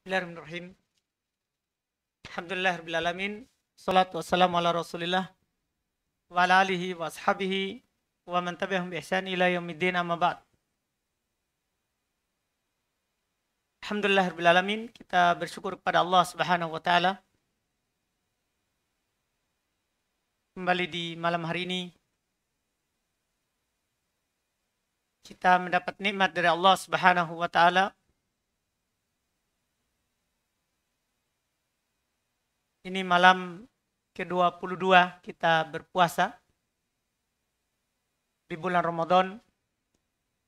Bismillahirrahmanirrahim. Alhamdulillah rabbil alamin. Shalatu wassalamu ala Rasulillah wa ala alihi wa ashabihi wa man tabi'ahum bi ihsan ila yaumiddin amma ba'd. Alhamdulillah rabbil alamin. Kita bersyukur kepada Allah Subhanahu wa taala. Kembali di malam hari ini kita mendapat nikmat dari Allah Subhanahu wa taala Ini malam ke-22 kita berpuasa di bulan Ramadan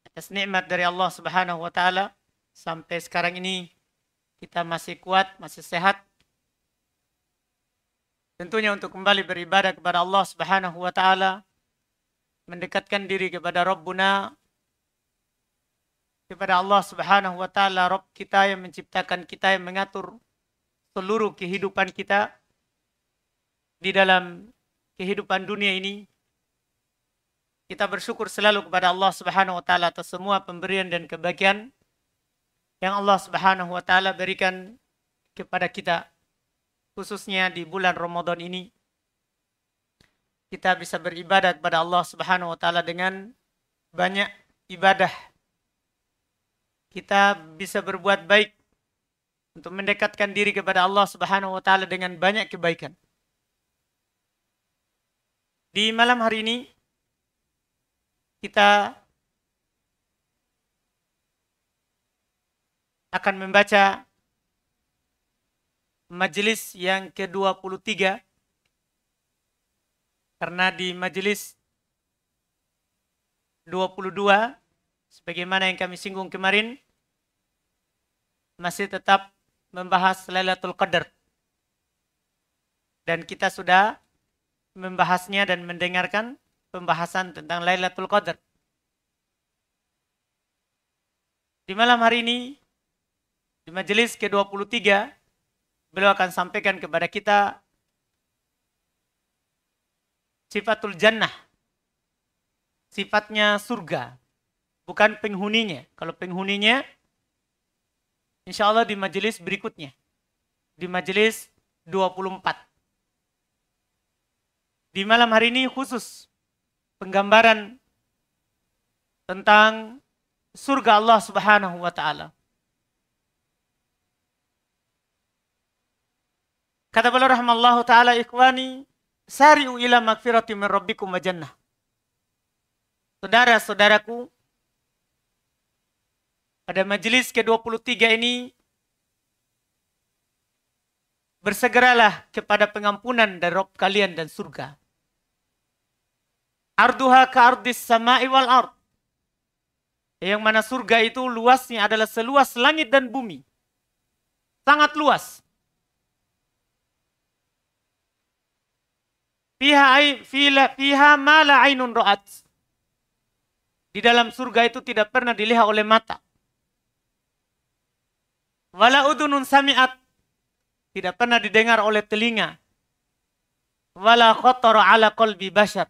atas nikmat dari Allah Subhanahu wa taala sampai sekarang ini kita masih kuat, masih sehat. Tentunya untuk kembali beribadah kepada Allah Subhanahu wa taala, mendekatkan diri kepada Rabbuna kepada Allah Subhanahu wa taala, Rabb kita yang menciptakan kita yang mengatur seluruh kehidupan kita di dalam kehidupan dunia ini kita bersyukur selalu kepada Allah Subhanahu wa taala atas semua pemberian dan kebahagiaan yang Allah Subhanahu wa taala berikan kepada kita khususnya di bulan Ramadan ini kita bisa beribadah kepada Allah Subhanahu wa taala dengan banyak ibadah. Kita bisa berbuat baik untuk mendekatkan diri kepada Allah Subhanahu wa taala dengan banyak kebaikan. Di malam hari ini kita akan membaca majelis yang ke-23 karena di majelis 22 sebagaimana yang kami singgung kemarin masih tetap membahas Lailatul Qadar. Dan kita sudah membahasnya dan mendengarkan pembahasan tentang Lailatul Qadar. Di malam hari ini, di majelis ke-23, beliau akan sampaikan kepada kita sifatul jannah. Sifatnya surga, bukan penghuninya. Kalau penghuninya, Insya Allah di majelis berikutnya. Di majelis 24. Di malam hari ini khusus penggambaran tentang surga Allah Subhanahu wa taala. Kata beliau rahimallahu taala ikhwani, sari'u ila magfirati min rabbikum wa jannah. Saudara-saudaraku, pada majelis ke-23 ini bersegeralah kepada pengampunan dari Rob kalian dan surga. Arduha ka ardis sama'i wal ard. Yang mana surga itu luasnya adalah seluas langit dan bumi. Sangat luas. Fiha, fiha, fiha ainun ro'at. Di dalam surga itu tidak pernah dilihat oleh mata. Wala udunun sami'at. Tidak pernah didengar oleh telinga. Wala kotor ala kolbi bashar.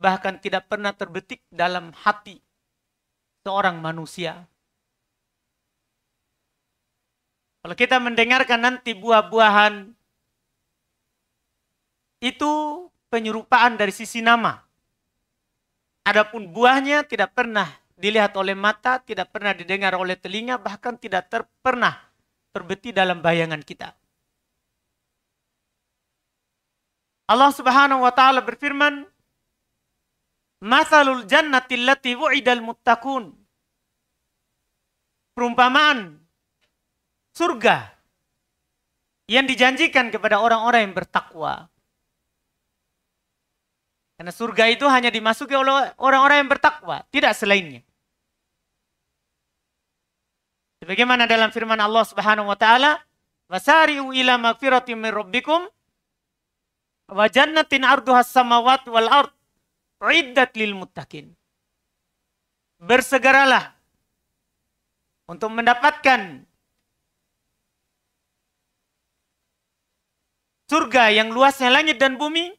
Bahkan tidak pernah terbetik dalam hati seorang manusia. Kalau kita mendengarkan nanti buah-buahan itu penyerupaan dari sisi nama. Adapun buahnya tidak pernah dilihat oleh mata, tidak pernah didengar oleh telinga, bahkan tidak pernah terbeti dalam bayangan kita. Allah Subhanahu wa taala berfirman, "Matsalul jannati allati wu'idal muttaqun." Perumpamaan surga yang dijanjikan kepada orang-orang yang bertakwa. Karena surga itu hanya dimasuki oleh orang-orang yang bertakwa, tidak selainnya. Sebagaimana dalam firman Allah Subhanahu wa taala, "Wasari'u ila magfirati min rabbikum wa jannatin 'arduha samawati wal ard uiddat lil muttaqin." Bersegeralah untuk mendapatkan surga yang luasnya langit dan bumi.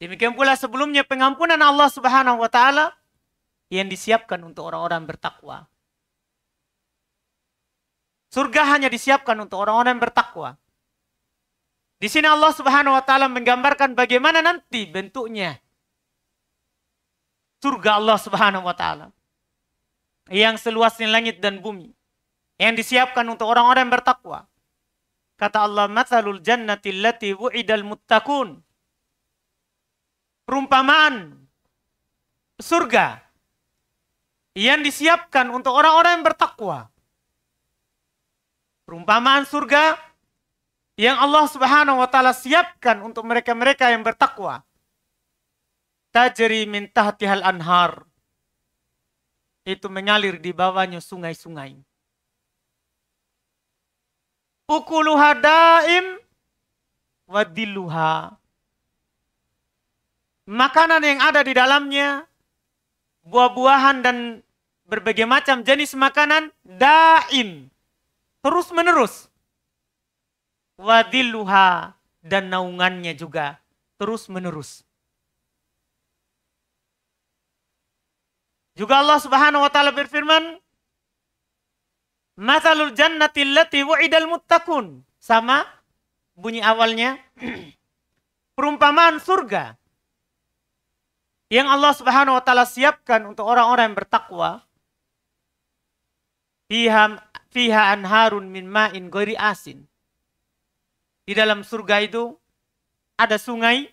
Demikian pula sebelumnya pengampunan Allah Subhanahu wa taala yang disiapkan untuk orang-orang bertakwa. Surga hanya disiapkan untuk orang-orang yang bertakwa. Di sini Allah Subhanahu wa taala menggambarkan bagaimana nanti bentuknya surga Allah Subhanahu wa taala yang seluas langit dan bumi yang disiapkan untuk orang-orang yang bertakwa. Kata Allah, "Matsalul jannati allati wu'idal muttaqun." Perumpamaan surga yang disiapkan untuk orang-orang yang bertakwa. Perumpamaan surga yang Allah Subhanahu wa taala siapkan untuk mereka-mereka yang bertakwa. Tajri min tahtihal anhar. Itu mengalir di bawahnya sungai-sungai. Ukuluha daim wadiluha. Makanan yang ada di dalamnya, buah-buahan dan berbagai macam jenis makanan daim terus menerus. Wadilluha dan naungannya juga terus menerus. Juga Allah Subhanahu wa taala berfirman, "Matsalul jannati allati wu'idal muttaqun." Sama bunyi awalnya. Perumpamaan surga yang Allah Subhanahu wa taala siapkan untuk orang-orang yang bertakwa. Fiham fiha anharun min ma'in gori asin. Di dalam surga itu ada sungai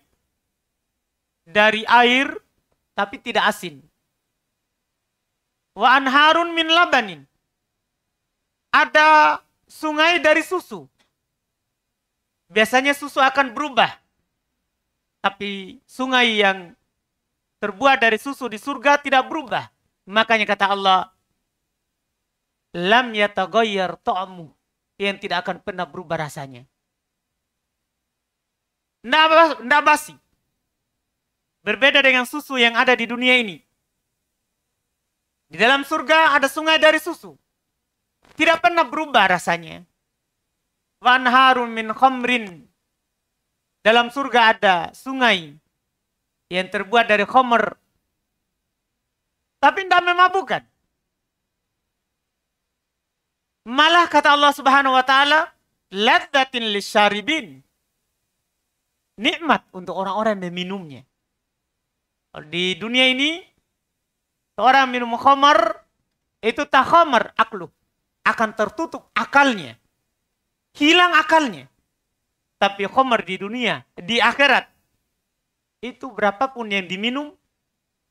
dari air tapi tidak asin. Wa anharun min labanin. Ada sungai dari susu. Biasanya susu akan berubah. Tapi sungai yang terbuat dari susu di surga tidak berubah. Makanya kata Allah, lam yataghayyar ta'mu yang tidak akan pernah berubah rasanya. Tidak basi. Berbeda dengan susu yang ada di dunia ini. Di dalam surga ada sungai dari susu. Tidak pernah berubah rasanya. Wanharun min khomrin. Dalam surga ada sungai yang terbuat dari khomer. Tapi tidak memabukan. Malah kata Allah Subhanahu wa taala, ladzatin lisyaribin. Nikmat untuk orang-orang yang meminumnya. Di dunia ini seorang minum khamar itu tak khamar aklu akan tertutup akalnya. Hilang akalnya. Tapi khamar di dunia, di akhirat itu berapapun yang diminum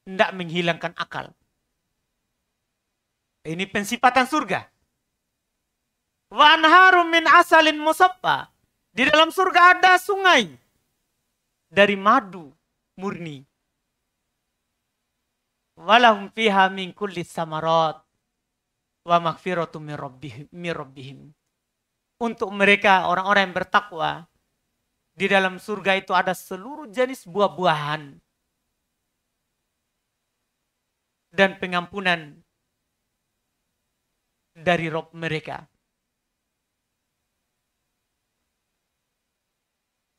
tidak menghilangkan akal. Ini pensifatan surga. Wa anharum min asalin musaffa. Di dalam surga ada sungai dari madu murni. Walahum fiha min kulli samarat wa maghfiratu min rabbihim. Untuk mereka orang-orang yang bertakwa, di dalam surga itu ada seluruh jenis buah-buahan dan pengampunan dari Rob mereka.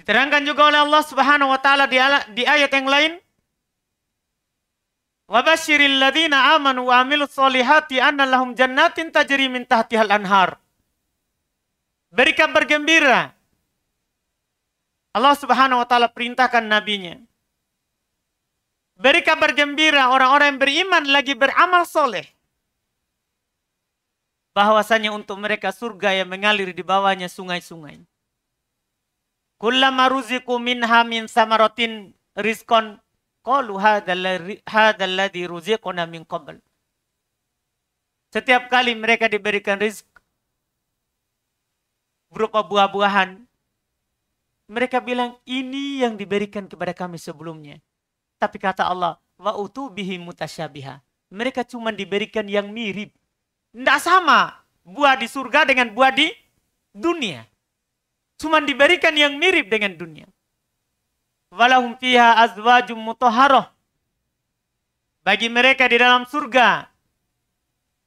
Diterangkan juga oleh Allah Subhanahu wa taala di, di ayat yang lain. Wabashiril ladzina amanu wa amilus solihati lahum jannatin tajri min tahtihal anhar. Beri kabar gembira. Allah Subhanahu wa taala perintahkan nabinya. Beri kabar gembira orang-orang yang beriman lagi beramal soleh bahwasanya untuk mereka surga yang mengalir di bawahnya sungai-sungai. Kullama ruziku minha min samaratin rizkon qalu hadalladhi ruziquna min qabl. Setiap kali mereka diberikan rizk berupa buah-buahan, mereka bilang ini yang diberikan kepada kami sebelumnya. Tapi kata Allah, wa bihi mutasyabiha. Mereka cuma diberikan yang mirip. Tidak sama buah di surga dengan buah di dunia. Cuma diberikan yang mirip dengan dunia. Walahum fiha azwajum mutoharoh. Bagi mereka di dalam surga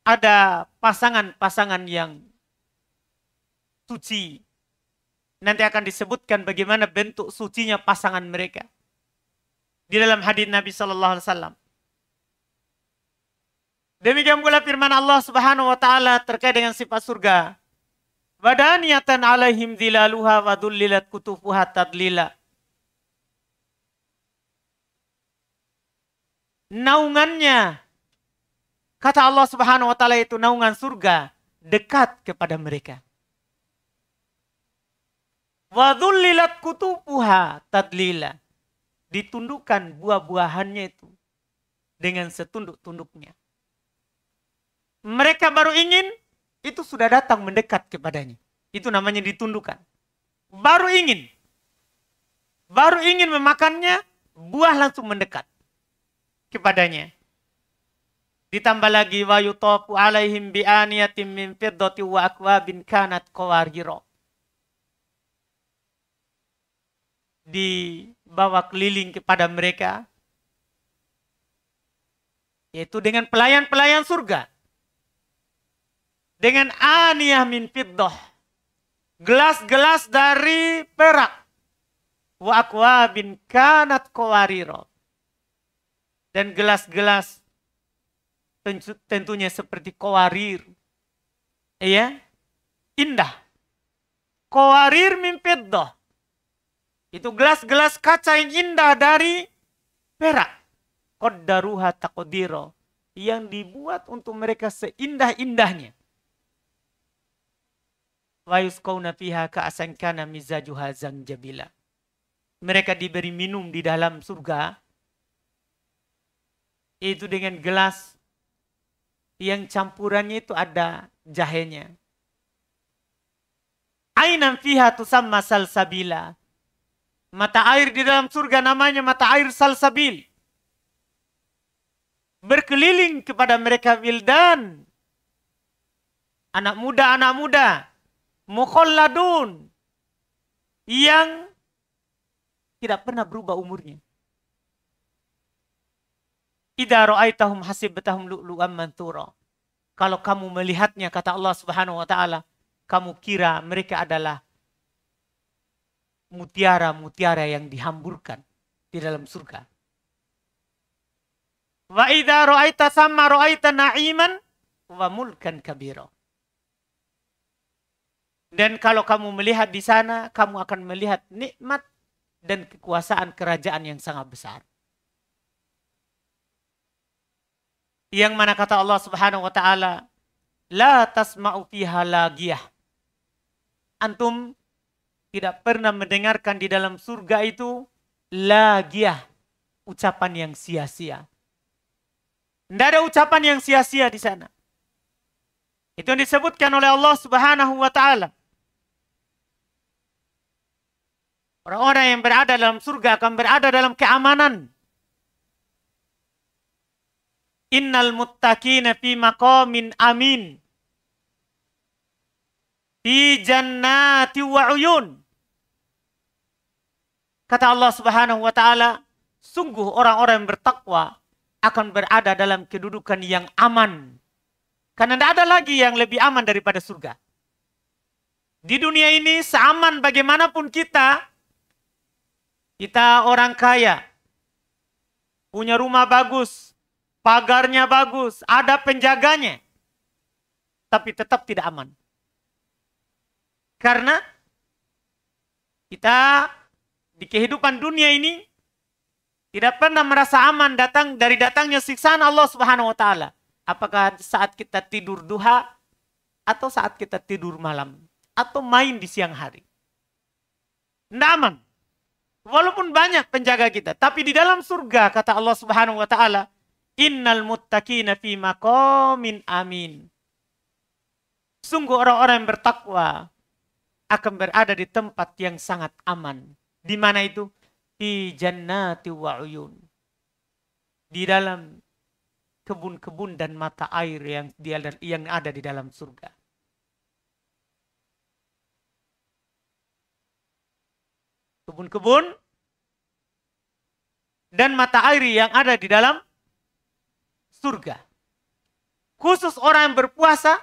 ada pasangan-pasangan yang suci. Nanti akan disebutkan bagaimana bentuk sucinya pasangan mereka. Di dalam hadis Nabi Shallallahu Alaihi Wasallam. Demikian pula firman Allah Subhanahu wa taala terkait dengan sifat surga. Wadaniyatan alaihim zilaluha wa kutufuha tadlila. Naungannya, kata Allah subhanahu wa ta'ala itu naungan surga, dekat kepada mereka. Wadulilat kutufuha tadlila. Ditundukkan buah-buahannya itu dengan setunduk-tunduknya. Mereka baru ingin itu sudah datang mendekat kepadanya. Itu namanya ditundukkan. Baru ingin. Baru ingin memakannya, buah langsung mendekat kepadanya. Ditambah lagi wa yutafu alaihim bi aniyatin min fiddati wa bin kanat qawariro. Dibawa keliling kepada mereka yaitu dengan pelayan-pelayan surga dengan aniyah min fiddah. Gelas-gelas dari perak. Wa bin kanat kawariro. Dan gelas-gelas tentunya seperti kawarir. Iya. Indah. Kawarir min fiddah. Itu gelas-gelas kaca yang indah dari perak. Qaddaruha taqdiro. Yang dibuat untuk mereka seindah-indahnya wa yusqawna fiha ka'san mizajuha zanjabila. Mereka diberi minum di dalam surga itu dengan gelas yang campurannya itu ada jahenya. Ainan fiha tusamma salsabila. Mata air di dalam surga namanya mata air salsabil. Berkeliling kepada mereka wildan. Anak muda, anak muda mukhalladun yang tidak pernah berubah umurnya. Idza ra'aitahum hasibtahum lu'lu'an mantura. Kalau kamu melihatnya kata Allah Subhanahu wa taala, kamu kira mereka adalah mutiara-mutiara yang dihamburkan di dalam surga. Wa idza ra'aita sama ra'aita na'iman wa mulkan kabira. Dan kalau kamu melihat di sana, kamu akan melihat nikmat dan kekuasaan kerajaan yang sangat besar. Yang mana kata Allah Subhanahu wa taala, "La tasma'u fiha lagiyah." Antum tidak pernah mendengarkan di dalam surga itu lagiyah, ucapan yang sia-sia. Tidak ada ucapan yang sia-sia di sana. Itu yang disebutkan oleh Allah Subhanahu wa taala. Orang-orang yang berada dalam surga akan berada dalam keamanan. Innal muttaqina fi maqamin amin. Fi jannati wa uyun. Kata Allah Subhanahu wa taala, sungguh orang-orang yang bertakwa akan berada dalam kedudukan yang aman. Karena tidak ada lagi yang lebih aman daripada surga. Di dunia ini seaman bagaimanapun kita, kita orang kaya, punya rumah bagus, pagarnya bagus, ada penjaganya, tapi tetap tidak aman. Karena kita di kehidupan dunia ini tidak pernah merasa aman datang dari datangnya siksaan Allah Subhanahu wa taala. Apakah saat kita tidur duha atau saat kita tidur malam atau main di siang hari. Tidak aman. Walaupun banyak penjaga kita, tapi di dalam surga kata Allah Subhanahu wa taala, "Innal muttaqina fi maqamin amin." Sungguh orang-orang yang bertakwa akan berada di tempat yang sangat aman. Di mana itu? Di jannati wa uyun. Di dalam kebun-kebun dan mata air yang yang ada di dalam surga. kebun-kebun, dan mata air yang ada di dalam surga. Khusus orang yang berpuasa,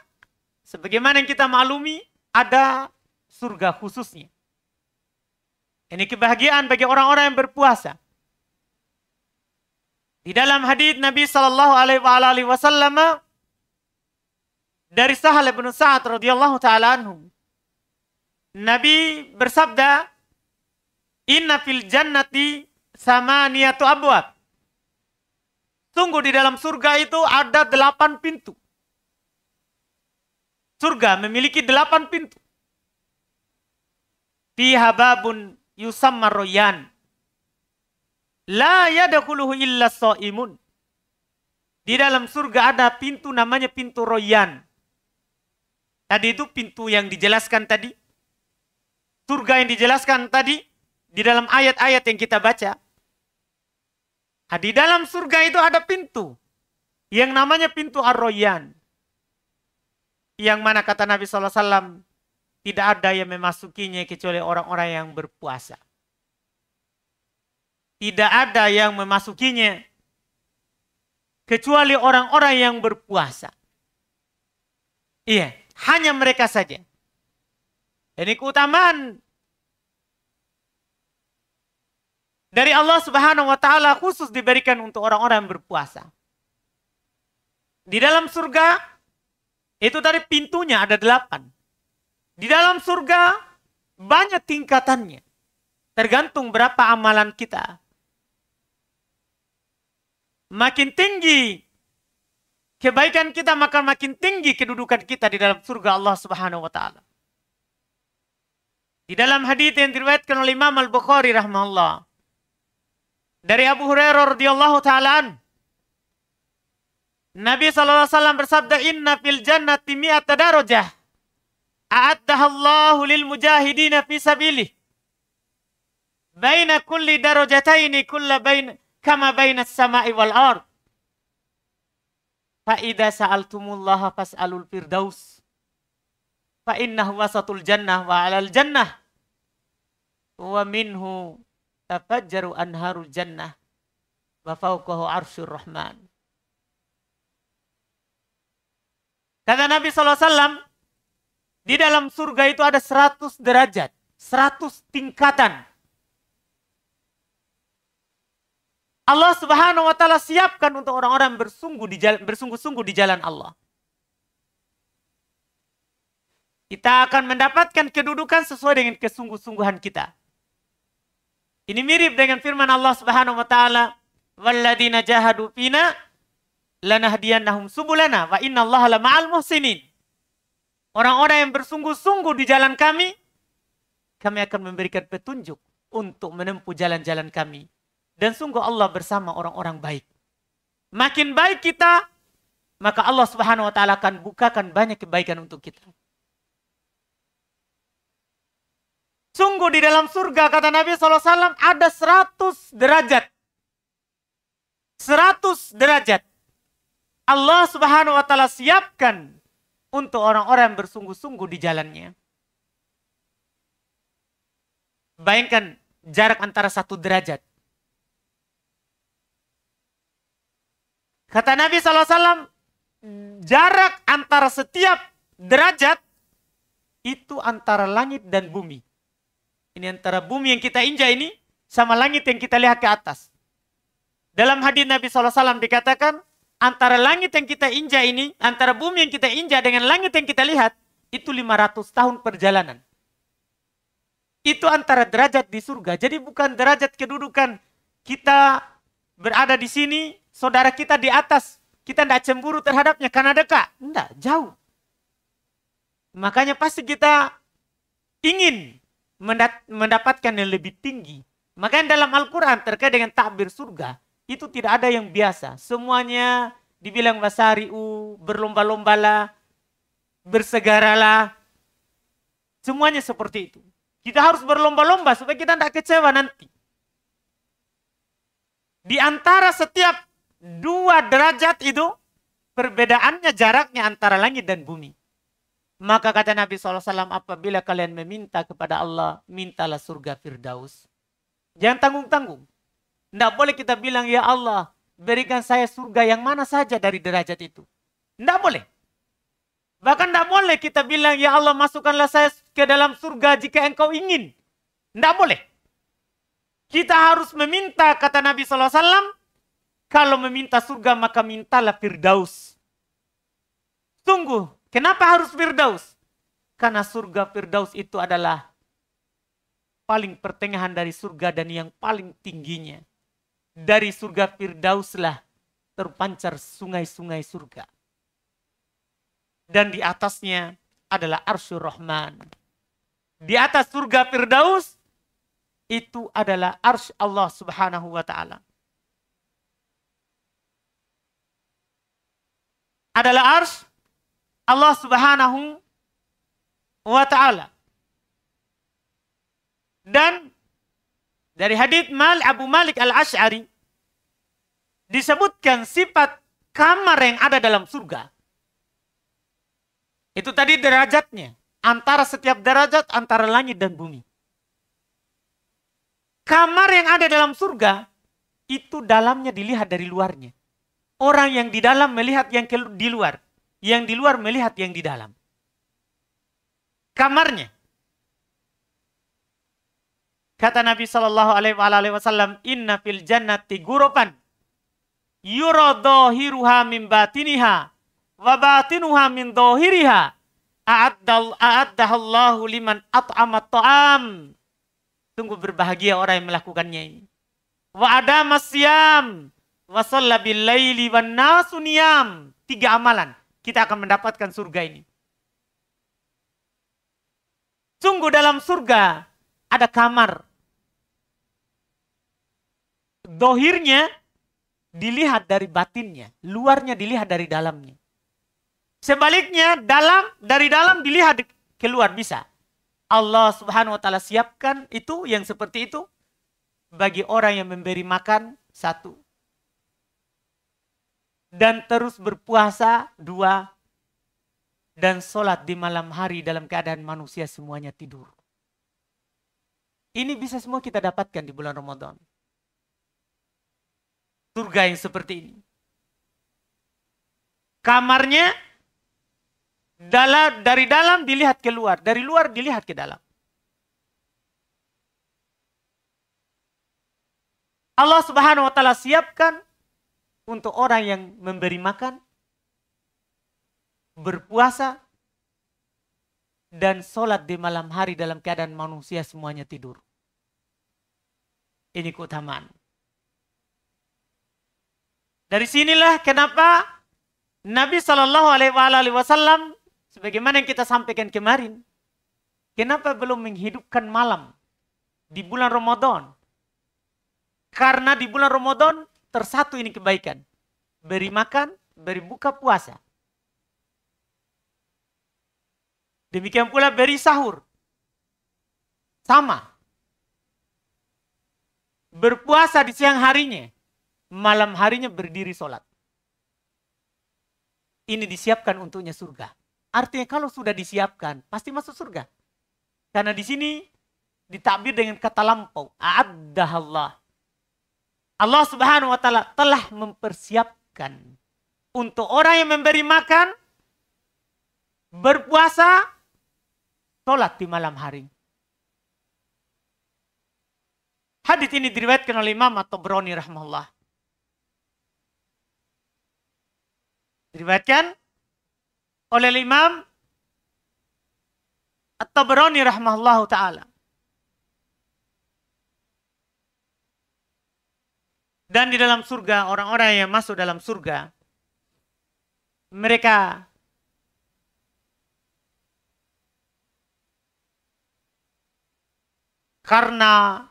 sebagaimana yang kita maklumi, ada surga khususnya. Ini kebahagiaan bagi orang-orang yang berpuasa. Di dalam hadis Nabi Shallallahu Alaihi Wasallam dari Sahal bin Sa'ad radhiyallahu taala Nabi bersabda, Inna fil jannati sama niatu abwab. Sungguh di dalam surga itu ada delapan pintu. Surga memiliki delapan pintu. Fiha babun yusamma royan. La yadakuluhu illa so'imun. Di dalam surga ada pintu namanya pintu royan. Tadi itu pintu yang dijelaskan tadi. Surga yang dijelaskan tadi di dalam ayat-ayat yang kita baca, nah, di dalam surga itu ada pintu yang namanya pintu Ar-Royan. Yang mana kata Nabi SAW, tidak ada yang memasukinya kecuali orang-orang yang berpuasa. Tidak ada yang memasukinya kecuali orang-orang yang berpuasa. Iya, hanya mereka saja. Ini keutamaan dari Allah Subhanahu wa taala khusus diberikan untuk orang-orang yang berpuasa. Di dalam surga itu dari pintunya ada delapan. Di dalam surga banyak tingkatannya. Tergantung berapa amalan kita. Makin tinggi kebaikan kita maka makin tinggi kedudukan kita di dalam surga Allah Subhanahu wa taala. Di dalam hadis yang diriwayatkan oleh Imam Al-Bukhari rahimahullah, dari Abu Hurairah radhiyallahu taalaan Nabi SAW bersabda inna fil jannati mi'ata darajah Allah lil mujahidina fi sabili baina kulli darajataini kulla bain kama baina samai wal ard fa idza sa'altumullaha fas'alul firdaus fa innahu wasatul jannah wa 'alal jannah wa minhu tafajjaru anharu jannah wa fawqahu arsyur rahman. Kata Nabi SAW, di dalam surga itu ada 100 derajat, 100 tingkatan. Allah Subhanahu wa taala siapkan untuk orang-orang bersungguh di jalan, bersungguh-sungguh di jalan Allah. Kita akan mendapatkan kedudukan sesuai dengan kesungguh-sungguhan kita. Ini mirip dengan firman Allah Subhanahu wa taala, "Walladzina jahadu fina lanahdiyannahum subulana wa innallaha maal muhsinin." Orang-orang yang bersungguh-sungguh di jalan kami, kami akan memberikan petunjuk untuk menempuh jalan-jalan kami. Dan sungguh Allah bersama orang-orang baik. Makin baik kita, maka Allah Subhanahu wa taala akan bukakan banyak kebaikan untuk kita. Sungguh di dalam surga kata Nabi SAW ada 100 derajat. 100 derajat. Allah Subhanahu wa taala siapkan untuk orang-orang yang bersungguh-sungguh di jalannya. Bayangkan jarak antara satu derajat. Kata Nabi SAW, jarak antara setiap derajat itu antara langit dan bumi. Ini antara bumi yang kita injak ini sama langit yang kita lihat ke atas. Dalam hadis Nabi SAW dikatakan, antara langit yang kita injak ini, antara bumi yang kita injak dengan langit yang kita lihat, itu 500 tahun perjalanan. Itu antara derajat di surga. Jadi bukan derajat kedudukan kita berada di sini, saudara kita di atas, kita tidak cemburu terhadapnya karena dekat. Tidak, jauh. Makanya pasti kita ingin mendapatkan yang lebih tinggi. Maka dalam Al-Quran terkait dengan takbir surga itu tidak ada yang biasa. Semuanya dibilang wasari'u, berlomba-lombalah, bersegaralah. Semuanya seperti itu. Kita harus berlomba-lomba supaya kita tidak kecewa nanti. Di antara setiap dua derajat itu, perbedaannya jaraknya antara langit dan bumi. Maka kata Nabi SAW, apabila kalian meminta kepada Allah, mintalah surga Firdaus. Jangan tanggung-tanggung. Tidak boleh kita bilang, ya Allah, berikan saya surga yang mana saja dari derajat itu. Tidak boleh. Bahkan tidak boleh kita bilang, ya Allah masukkanlah saya ke dalam surga jika engkau ingin. Tidak boleh. Kita harus meminta, kata Nabi SAW, kalau meminta surga maka mintalah Firdaus. Sungguh Kenapa harus Firdaus? Karena surga Firdaus itu adalah paling pertengahan dari surga dan yang paling tingginya. Dari surga Firdauslah terpancar sungai-sungai surga. Dan di atasnya adalah arsyur rahman. Di atas surga Firdaus itu adalah arsy Allah subhanahu wa ta'ala. Adalah arsy Allah Subhanahu wa taala. Dan dari hadis Mal Abu Malik al Ashari disebutkan sifat kamar yang ada dalam surga. Itu tadi derajatnya. Antara setiap derajat, antara langit dan bumi. Kamar yang ada dalam surga, itu dalamnya dilihat dari luarnya. Orang yang di dalam melihat yang di luar yang di luar melihat yang di dalam. Kamarnya. Kata Nabi Shallallahu Alaihi Wasallam, Inna fil jannati gurupan yurodohiruha min batiniha wa batinuha min dohiriha a'addahallahu liman at'amat ta'am sungguh berbahagia orang yang melakukannya ini wa ada masyam wa sallabil laili wan nasuniyam tiga amalan kita akan mendapatkan surga ini. Sungguh dalam surga ada kamar. Dohirnya dilihat dari batinnya, luarnya dilihat dari dalamnya. Sebaliknya dalam dari dalam dilihat keluar bisa. Allah Subhanahu wa taala siapkan itu yang seperti itu bagi orang yang memberi makan satu, dan terus berpuasa dua dan sholat di malam hari dalam keadaan manusia semuanya tidur. Ini bisa semua kita dapatkan di bulan Ramadan. Surga yang seperti ini. Kamarnya dari dalam dilihat ke luar, dari luar dilihat ke dalam. Allah Subhanahu wa taala siapkan untuk orang yang memberi makan, berpuasa, dan sholat di malam hari dalam keadaan manusia semuanya tidur. Ini keutamaan. Dari sinilah kenapa Nabi Shallallahu Alaihi Wasallam sebagaimana yang kita sampaikan kemarin, kenapa belum menghidupkan malam di bulan Ramadan? Karena di bulan Ramadan tersatu ini kebaikan. Beri makan, beri buka puasa. Demikian pula beri sahur. Sama. Berpuasa di siang harinya. Malam harinya berdiri sholat. Ini disiapkan untuknya surga. Artinya kalau sudah disiapkan, pasti masuk surga. Karena di sini ditakbir dengan kata lampau. A'addahallah Allah Subhanahu wa taala telah mempersiapkan untuk orang yang memberi makan, berpuasa, sholat di malam hari. Hadis ini diriwayatkan oleh Imam atau Broni rahimahullah. Diriwayatkan oleh Imam atau Broni rahimahullah taala. Dan di dalam surga, orang-orang yang masuk dalam surga, mereka karena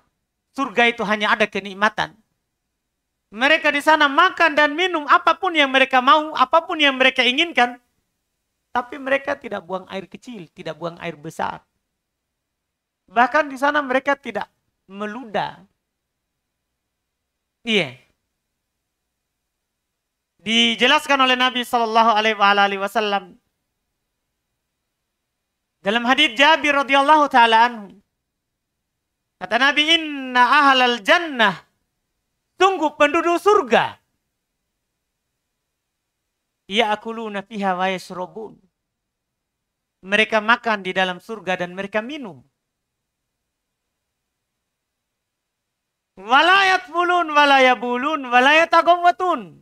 surga itu hanya ada kenikmatan. Mereka di sana makan dan minum apapun yang mereka mau, apapun yang mereka inginkan. Tapi mereka tidak buang air kecil, tidak buang air besar. Bahkan di sana mereka tidak meludah, Iya. Dijelaskan oleh Nabi Shallallahu Alaihi Wasallam dalam hadits Jabir radhiyallahu taala anhu. Kata Nabi, "Inna ahlal jannah" Tunggu penduduk surga. Ia akuluna fiha wa yashrabun. Mereka makan di dalam surga dan mereka minum. Walayat mulun, bulun, walayat agomwatun.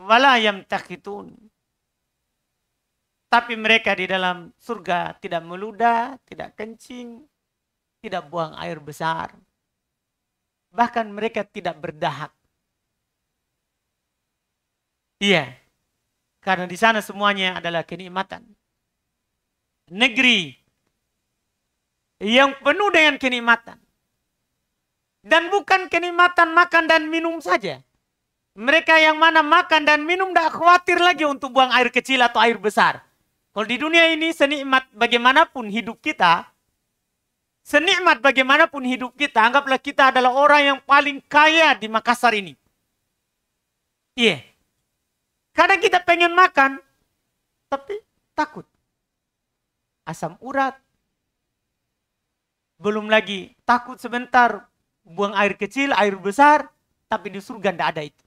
Walayam takitun. Tapi mereka di dalam surga tidak meludah, tidak kencing, tidak buang air besar. Bahkan mereka tidak berdahak. Iya. Karena di sana semuanya adalah kenikmatan. Negeri yang penuh dengan kenikmatan dan bukan kenikmatan makan dan minum saja. Mereka yang mana makan dan minum tidak khawatir lagi untuk buang air kecil atau air besar. Kalau di dunia ini senikmat bagaimanapun hidup kita, senikmat bagaimanapun hidup kita, anggaplah kita adalah orang yang paling kaya di Makassar ini. Iya. Yeah. Kadang kita pengen makan, tapi takut. Asam urat. Belum lagi takut sebentar buang air kecil, air besar, tapi di surga tidak ada itu.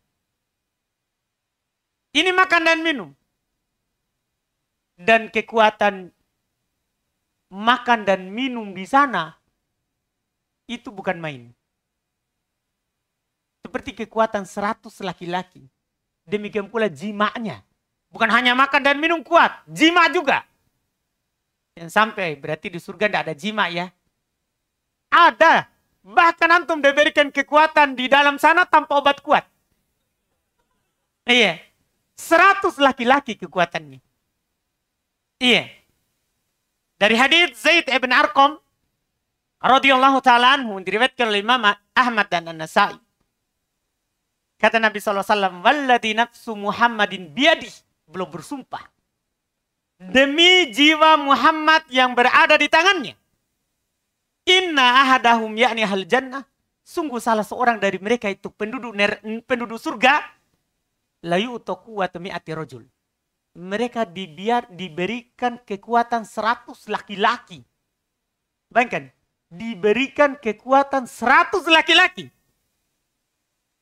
Ini makan dan minum. Dan kekuatan makan dan minum di sana itu bukan main. Seperti kekuatan seratus laki-laki. Demikian pula jimaknya. Bukan hanya makan dan minum kuat, jima juga. Yang sampai berarti di surga tidak ada jima ya. Ada Bahkan antum diberikan kekuatan di dalam sana tanpa obat kuat. Iya. Seratus laki-laki kekuatannya. Iya. Dari hadits Zaid ibn Arkom. radhiyallahu taala anhu diriwayatkan oleh Imam Ahmad dan An-Nasa'i. Kata Nabi saw. alaihi wasallam, nafsu Muhammadin biadi" belum bersumpah. Demi jiwa Muhammad yang berada di tangannya. Inna ahadahum yakni hal jannah. Sungguh salah seorang dari mereka itu penduduk ner, penduduk surga. Layu utoku ati rojul. Mereka dibiar, diberikan kekuatan seratus laki-laki. Bayangkan, diberikan kekuatan seratus laki-laki.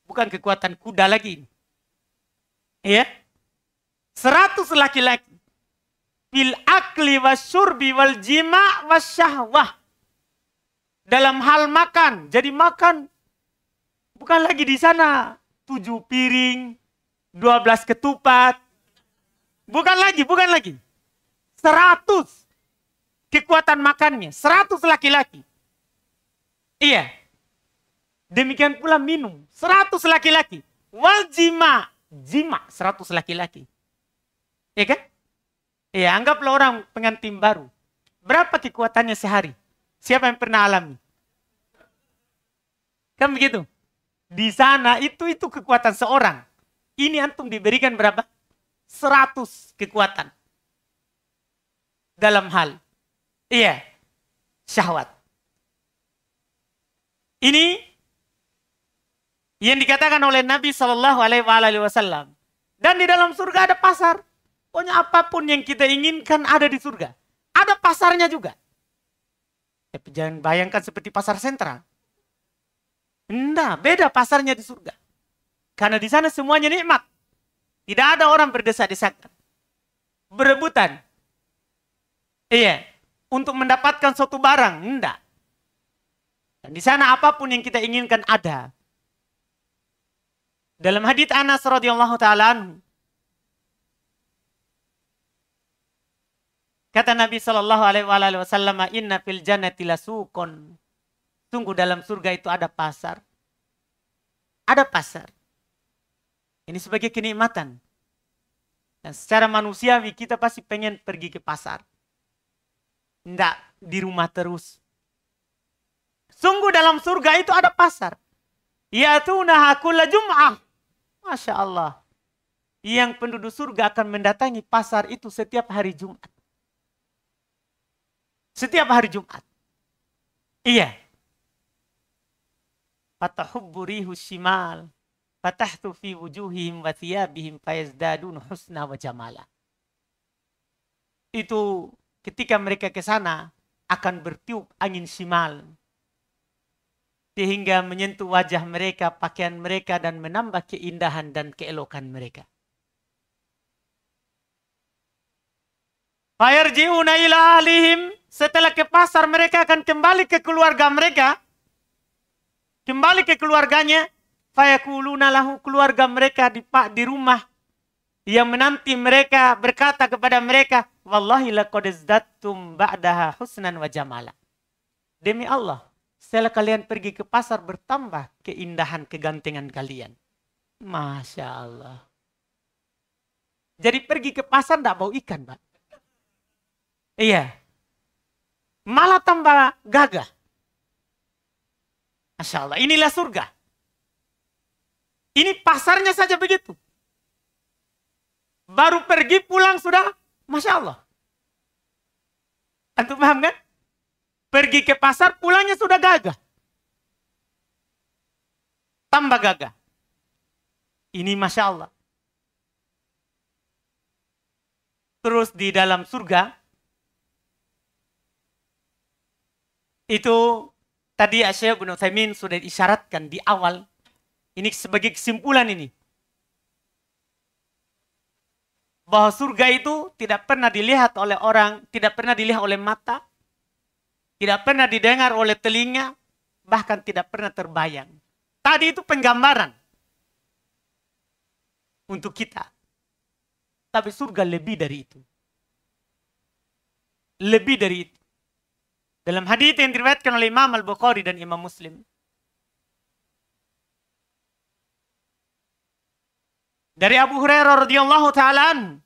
Bukan kekuatan kuda lagi. Ya. seratus laki-laki. Bil akli wa wal jima' wa syahwah dalam hal makan. Jadi makan bukan lagi di sana. Tujuh piring, dua belas ketupat. Bukan lagi, bukan lagi. Seratus kekuatan makannya. Seratus laki-laki. Iya. Demikian pula minum. Seratus laki-laki. waljima jima. Jima. Seratus laki-laki. Iya kan? Iya, anggaplah orang pengantin baru. Berapa kekuatannya sehari? Siapa yang pernah alami? Kan begitu. Di sana itu itu kekuatan seorang. Ini antum diberikan berapa? 100 kekuatan. Dalam hal iya syahwat. Ini yang dikatakan oleh Nabi saw Dan di dalam surga ada pasar. Pokoknya apapun yang kita inginkan ada di surga. Ada pasarnya juga. Tapi eh, jangan bayangkan seperti pasar sentral. Nah, beda pasarnya di surga. Karena di sana semuanya nikmat. Tidak ada orang berdesak-desakan. Berebutan. Iya. Untuk mendapatkan suatu barang. Enggak. Dan di sana apapun yang kita inginkan ada. Dalam hadits Anas radhiyallahu taala Kata Nabi Shallallahu Alaihi Wasallam, Inna fil sukun. lasukon. Sungguh dalam surga itu ada pasar. Ada pasar. Ini sebagai kenikmatan. Dan secara manusiawi kita pasti pengen pergi ke pasar. Tidak di rumah terus. Sungguh dalam surga itu ada pasar. Yatuna hakulla jum'ah. Masya Allah. Yang penduduk surga akan mendatangi pasar itu setiap hari Jumat. Setiap hari Jumat. Iya. Fatahubburihu shimal. Fatahtu fi wujuhihim wa thiyabihim fayazdadun husna wa jamala. Itu ketika mereka ke sana akan bertiup angin shimal. Sehingga menyentuh wajah mereka, pakaian mereka dan menambah keindahan dan keelokan mereka. Fayarji'una ila ahlihim setelah ke pasar mereka akan kembali ke keluarga mereka. Kembali ke keluarganya. Fayakuluna lahu keluarga mereka di, pak di rumah. Yang menanti mereka berkata kepada mereka. Wallahi laqad izdattum ba'daha husnan wa jamala. Demi Allah, setelah kalian pergi ke pasar bertambah keindahan kegantengan kalian. Masya Allah. Jadi pergi ke pasar tidak bau ikan, Pak. Iya malah tambah gagah. Masya Allah, inilah surga. Ini pasarnya saja begitu. Baru pergi pulang sudah, Masya Allah. Antum paham kan? Pergi ke pasar, pulangnya sudah gagah. Tambah gagah. Ini Masya Allah. Terus di dalam surga, Itu tadi ya, Syekh bin Utsaimin sudah isyaratkan di awal. Ini sebagai kesimpulan ini. Bahwa surga itu tidak pernah dilihat oleh orang, tidak pernah dilihat oleh mata, tidak pernah didengar oleh telinga, bahkan tidak pernah terbayang. Tadi itu penggambaran untuk kita. Tapi surga lebih dari itu. Lebih dari itu. Dalam hadis yang diriwayatkan oleh Imam Al-Bukhari dan Imam Muslim. Dari Abu Hurairah radhiyallahu taala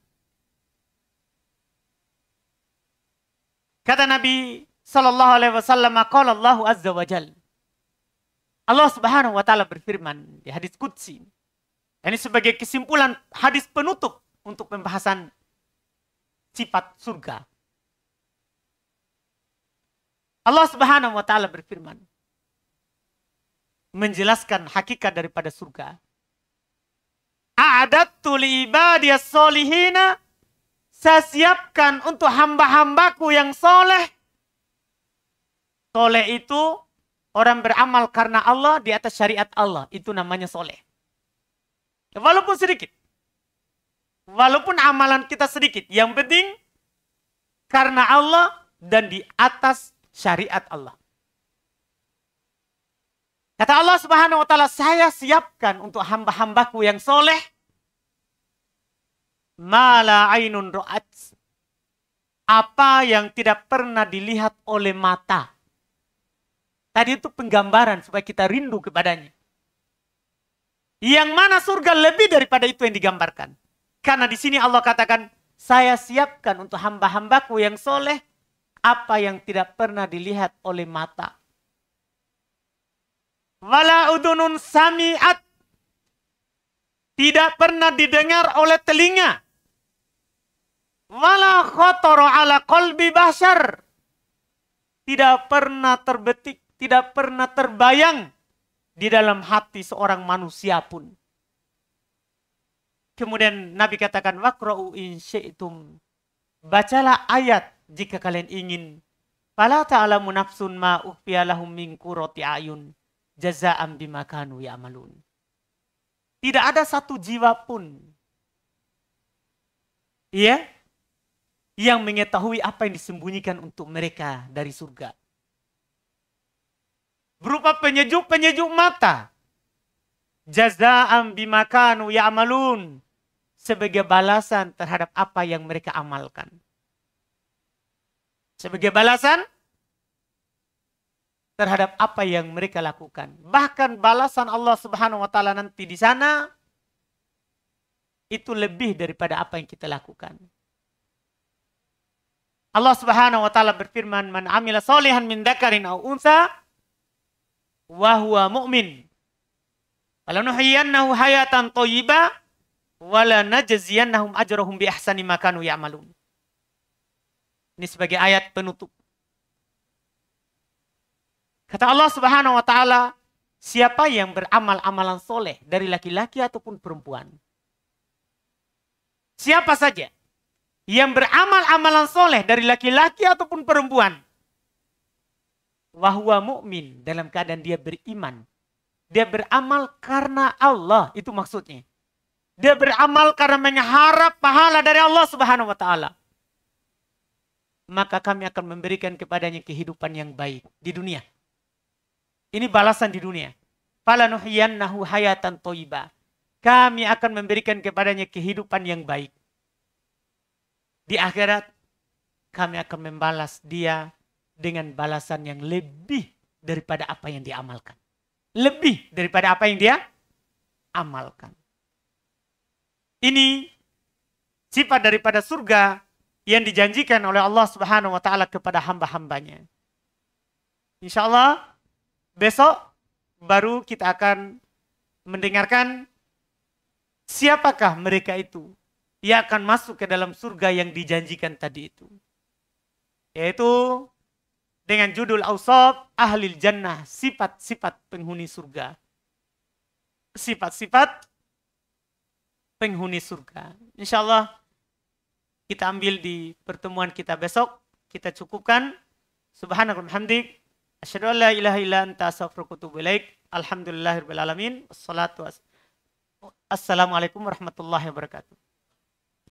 Kata Nabi sallallahu alaihi wasallam, "Qala Allah azza wa jal. Allah Subhanahu wa taala berfirman di hadis qudsi. Ini sebagai kesimpulan hadis penutup untuk pembahasan sifat surga. Allah Subhanahu wa taala berfirman menjelaskan hakikat daripada surga. A'adattu li ibadiyas solihina saya siapkan untuk hamba-hambaku yang soleh. Soleh itu orang beramal karena Allah di atas syariat Allah. Itu namanya soleh. Walaupun sedikit. Walaupun amalan kita sedikit. Yang penting karena Allah dan di atas syariat Allah. Kata Allah Subhanahu wa taala, "Saya siapkan untuk hamba-hambaku yang soleh mala ainun ru'at. apa yang tidak pernah dilihat oleh mata. Tadi itu penggambaran supaya kita rindu kepadanya. Yang mana surga lebih daripada itu yang digambarkan. Karena di sini Allah katakan, saya siapkan untuk hamba-hambaku yang soleh apa yang tidak pernah dilihat oleh mata. Wala udunun sami'at. Tidak pernah didengar oleh telinga. Wala khotoro ala kolbi basar. Tidak pernah terbetik, tidak pernah terbayang di dalam hati seorang manusia pun. Kemudian Nabi katakan, Wakro'u in Bacalah ayat jika kalian ingin. Fala ta'lamu nafsun ma ukhfiya lahum min qurrati ayun jazaa'an bima kanu ya'malun. Tidak ada satu jiwa pun ya yang mengetahui apa yang disembunyikan untuk mereka dari surga. Berupa penyejuk-penyejuk mata. Jaza'an bima kanu ya'malun sebagai balasan terhadap apa yang mereka amalkan. Sebagai balasan terhadap apa yang mereka lakukan. Bahkan balasan Allah Subhanahu wa taala nanti di sana itu lebih daripada apa yang kita lakukan. Allah Subhanahu wa taala berfirman, "Man amila solihan min dzakarin aw unsa wa huwa mu'min, falanuhyiyannahu hayatan thayyibah wa lanajziyannahum ajrahum bi ahsani ma kanu ya'malun." Ini sebagai ayat penutup. Kata Allah Subhanahu wa taala, siapa yang beramal amalan soleh dari laki-laki ataupun perempuan. Siapa saja yang beramal amalan soleh dari laki-laki ataupun perempuan. Wahwa mukmin dalam keadaan dia beriman. Dia beramal karena Allah. Itu maksudnya. Dia beramal karena mengharap pahala dari Allah subhanahu wa ta'ala maka kami akan memberikan kepadanya kehidupan yang baik di dunia. Ini balasan di dunia. Falanuhiyannahu hayatan toiba. Kami akan memberikan kepadanya kehidupan yang baik. Di akhirat, kami akan membalas dia dengan balasan yang lebih daripada apa yang diamalkan. Lebih daripada apa yang dia amalkan. Ini sifat daripada surga yang dijanjikan oleh Allah Subhanahu wa taala kepada hamba-hambanya. Insya Allah besok baru kita akan mendengarkan siapakah mereka itu yang akan masuk ke dalam surga yang dijanjikan tadi itu. Yaitu dengan judul Ausab Ahlil Jannah, sifat-sifat penghuni surga. Sifat-sifat penghuni surga. Insya Allah kita ambil di pertemuan kita besok. Kita cukupkan. hamdik. Asyadu an la ilaha illa anta astagfirullahaladzim. Alhamdulillahirrahmanirrahim. Assalamualaikum warahmatullahi wabarakatuh.